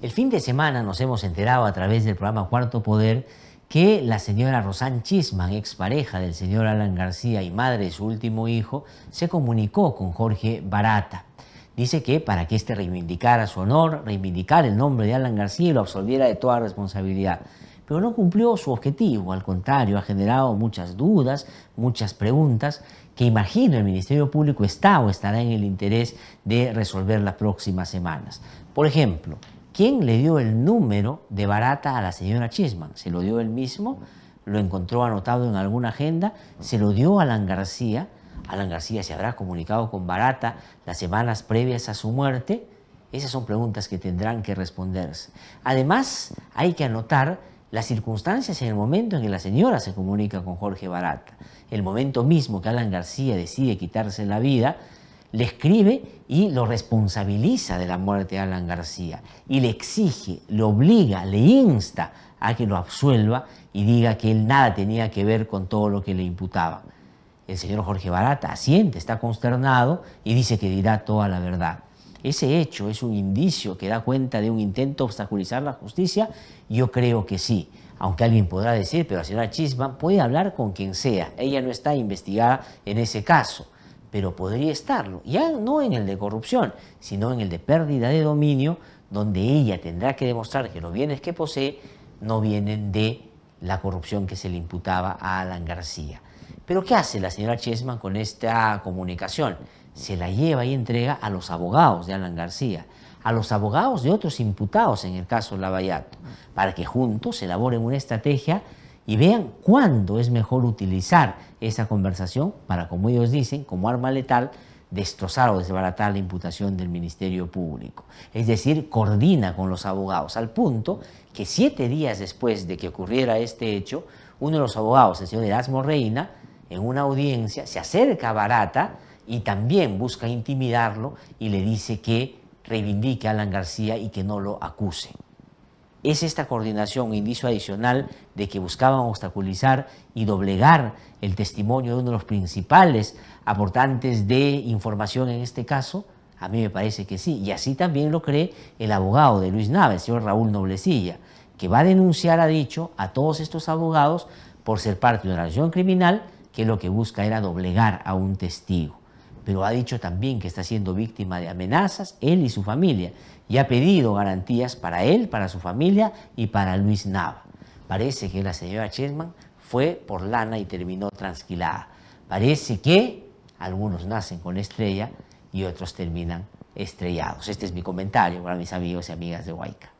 El fin de semana nos hemos enterado a través del programa Cuarto Poder que la señora Rosán Chisman, expareja del señor Alan García y madre de su último hijo, se comunicó con Jorge Barata. Dice que para que éste reivindicara su honor, reivindicara el nombre de Alan García y lo absolviera de toda responsabilidad. Pero no cumplió su objetivo, al contrario, ha generado muchas dudas, muchas preguntas que imagino el Ministerio Público está o estará en el interés de resolver las próximas semanas. Por ejemplo, ¿Quién le dio el número de Barata a la señora Chisman? ¿Se lo dio él mismo? ¿Lo encontró anotado en alguna agenda? ¿Se lo dio Alan García? Alan García se habrá comunicado con Barata las semanas previas a su muerte. Esas son preguntas que tendrán que responderse. Además, hay que anotar las circunstancias en el momento en que la señora se comunica con Jorge Barata. El momento mismo que Alan García decide quitarse la vida, le escribe y lo responsabiliza de la muerte de Alan García y le exige, le obliga, le insta a que lo absuelva y diga que él nada tenía que ver con todo lo que le imputaba. El señor Jorge Barata asiente, está consternado y dice que dirá toda la verdad. Ese hecho es un indicio que da cuenta de un intento de obstaculizar la justicia, yo creo que sí. Aunque alguien podrá decir, pero la señora Chisman puede hablar con quien sea, ella no está investigada en ese caso pero podría estarlo, ya no en el de corrupción, sino en el de pérdida de dominio, donde ella tendrá que demostrar que los bienes que posee no vienen de la corrupción que se le imputaba a Alan García. Pero ¿qué hace la señora Chesman con esta comunicación? Se la lleva y entrega a los abogados de Alan García, a los abogados de otros imputados en el caso Lavallato, para que juntos elaboren una estrategia y vean cuándo es mejor utilizar esa conversación para, como ellos dicen, como arma letal, destrozar o desbaratar la imputación del Ministerio Público. Es decir, coordina con los abogados, al punto que siete días después de que ocurriera este hecho, uno de los abogados, el señor Erasmo Reina, en una audiencia, se acerca a Barata y también busca intimidarlo y le dice que reivindique a Alan García y que no lo acuse es esta coordinación, indicio adicional de que buscaban obstaculizar y doblegar el testimonio de uno de los principales aportantes de información en este caso, a mí me parece que sí. Y así también lo cree el abogado de Luis Nava, el señor Raúl Noblecilla, que va a denunciar, ha dicho, a todos estos abogados por ser parte de una relación criminal que lo que busca era doblegar a un testigo pero ha dicho también que está siendo víctima de amenazas él y su familia y ha pedido garantías para él, para su familia y para Luis Nava. Parece que la señora Chesman fue por lana y terminó transquilada. Parece que algunos nacen con estrella y otros terminan estrellados. Este es mi comentario para mis amigos y amigas de Huayca.